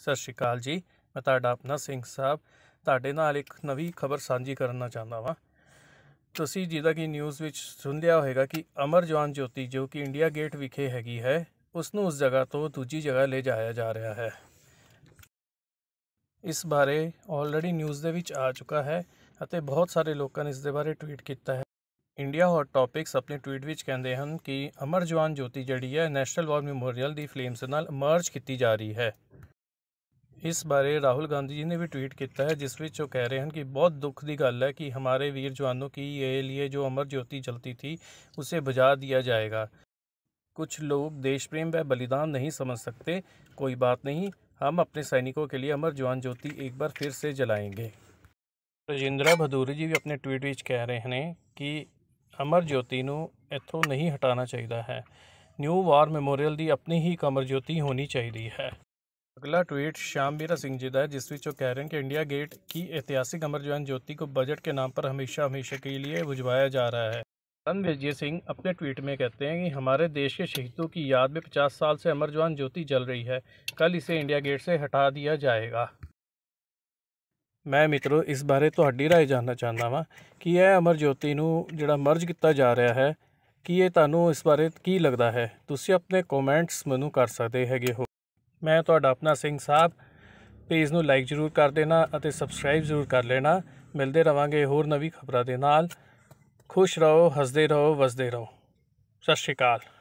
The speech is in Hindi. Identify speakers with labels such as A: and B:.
A: ਸਤਿ ਸ਼੍ਰੀ ਅਕਾਲ ਜੀ ਮੈਂ ਤੁਹਾਡਾ ਆਪਣਾ ਸਿੰਘ ਸਾਹਿਬ ਤੁਹਾਡੇ ਨਾਲ ਇੱਕ ਨਵੀਂ ਖਬਰ ਸਾਂਝੀ ਕਰਨਾ ਚਾਹੁੰਦਾ ਵਾਂ ਤੁਸੀਂ ਜਿਹਦਾ ਕਿ ਨਿਊਜ਼ ਵਿੱਚ ਸੁਣ ਲਿਆ ਹੋਵੇਗਾ ਕਿ ਅਮਰ ਜਵਾਨ ਜੋਤੀ ਜੋ ਕਿ ਇੰਡੀਆ ਗੇਟ ਵਿਖੇ ਹੈਗੀ ਹੈ ਉਸ ਨੂੰ ਉਸ ਜਗ੍ਹਾ ਤੋਂ ਦੂਜੀ ਜਗ੍ਹਾ ਲੈ ਜਾਇਆ ਜਾ ਰਿਹਾ ਹੈ ਇਸ ਬਾਰੇ ਆਲਰੇਡੀ ਨਿਊਜ਼ ਦੇ ਵਿੱਚ ਆ ਚੁੱਕਾ ਹੈ ਅਤੇ ਬਹੁਤ ਸਾਰੇ ਲੋਕਾਂ ਨੇ ਇਸ ਦੇ ਬਾਰੇ ਟਵੀਟ ਕੀਤਾ ਹੈ ਇੰਡੀਆ ਹੌਟ ਟੌਪਿਕਸ ਆਪਣੇ ਟਵੀਟ ਵਿੱਚ ਕਹਿੰਦੇ ਹਨ ਕਿ ਅਮਰ ਜਵਾਨ ਜੋਤੀ ਜਿਹੜੀ ਹੈ ਨੈਸ਼ਨਲ ਵਾਰ ਮੈਮੋਰੀਅਲ ਦੀ ਫਲੇਮਸ ਨਾਲ ਮਰਜ ਕੀਤੀ ਜਾ ਰਹੀ ਹੈ इस बारे राहुल गांधी जी ने भी ट्वीट किया है जिस विच कह रहे हैं कि बहुत दुख की गल है कि हमारे वीर जवानों की ये लिए जो अमर ज्योति जलती थी उसे बजा दिया जाएगा कुछ लोग देश प्रेम व बलिदान नहीं समझ सकते कोई बात नहीं हम अपने सैनिकों के लिए अमर जवान ज्योति एक बार फिर से जलाएंगे राजेंद्रा भदूरी जी भी अपने ट्वीट विच कह रहे हैं कि अमर ज्योति इतों नहीं हटाना चाहिए है न्यू वार मेमोरियल की अपनी ही एक अमर ज्योति होनी चाहिए है अगला ट्वीट श्याम बीरा सिंह जी है जिस वो कह रहे हैं कि इंडिया गेट की ऐतिहासिक अमर जवान ज्योति को बजट के नाम पर हमेशा हमेशा के लिए बुझवाया जा रहा है विजय सिंह अपने ट्वीट में कहते हैं कि हमारे देश के शहीदों की याद में पचास साल से अमर जवान ज्योति जल रही है कल इसे इंडिया गेट से हटा दिया जाएगा मैं मित्रों इस बारे थोड़ी राय जानना चाहता ਵਾਂ कि यह अमर ज्योति ਨੂੰ मर्ज किया जा रहा है कि यह ਇਹ इस बारे की लगता है तुम अपने कॉमेंट्स ਕਮੈਂਟਸ कर सकते है ਹੈਗੇ ਮੈਂ ਤੁਹਾਡਾ ਆਪਣਾ ਸਿੰਘ ਸਾਹਿਬ ਪੇਜ ਨੂੰ ਲਾਈਕ ਜ਼ਰੂਰ ਕਰ ਦੇਣਾ ਅਤੇ ਸਬਸਕ੍ਰਾਈਬ ਜ਼ਰੂਰ ਕਰ ਲੈਣਾ ਮਿਲਦੇ ਰਵਾਂਗੇ ਹੋਰ ਨਵੀਂ ਖਬਰਾਂ ਦੇ ਨਾਲ ਖੁਸ਼ ਰਹੋ ਹੱਸਦੇ ਰਹੋ ਵਸਦੇ ਰਹੋ ਸਤਿ ਸ਼੍ਰੀ ਅਕਾਲ